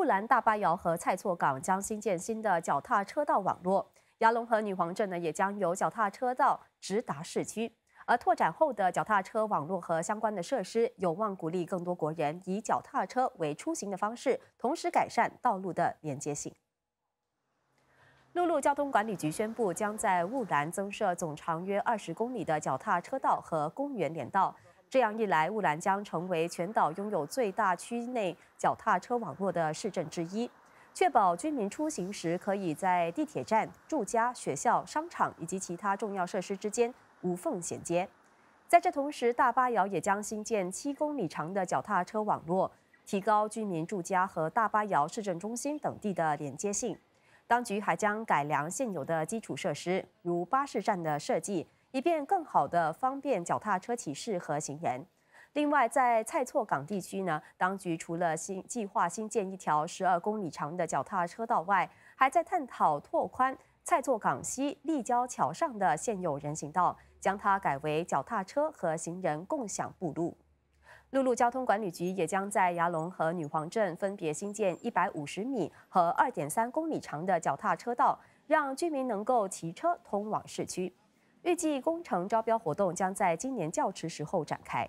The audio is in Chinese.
雾兰大巴窑和蔡厝港将新建新的脚踏车道网络，牙龙和女皇镇呢也将有脚踏车道直达市区。而拓展后的脚踏车网络和相关的设施，有望鼓励更多国人以脚踏车为出行的方式，同时改善道路的连接性。陆路交通管理局宣布，将在雾兰增设总长约二十公里的脚踏车道和公园连道。这样一来，乌兰将成为全岛拥有最大区内脚踏车网络的市镇之一，确保居民出行时可以在地铁站、住家、学校、商场以及其他重要设施之间无缝衔接。在这同时，大巴窑也将新建七公里长的脚踏车网络，提高居民住家和大巴窑市政中心等地的连接性。当局还将改良现有的基础设施，如巴士站的设计。以便更好的方便脚踏车骑士和行人。另外，在蔡厝港地区呢，当局除了新计划新建一条十二公里长的脚踏车道外，还在探讨拓宽蔡厝港西立交桥上的现有人行道，将它改为脚踏车和行人共享步路。陆路交通管理局也将在牙龙和女皇镇分别新建一百五十米和二点三公里长的脚踏车道，让居民能够骑车通往市区。预计工程招标活动将在今年较迟时候展开。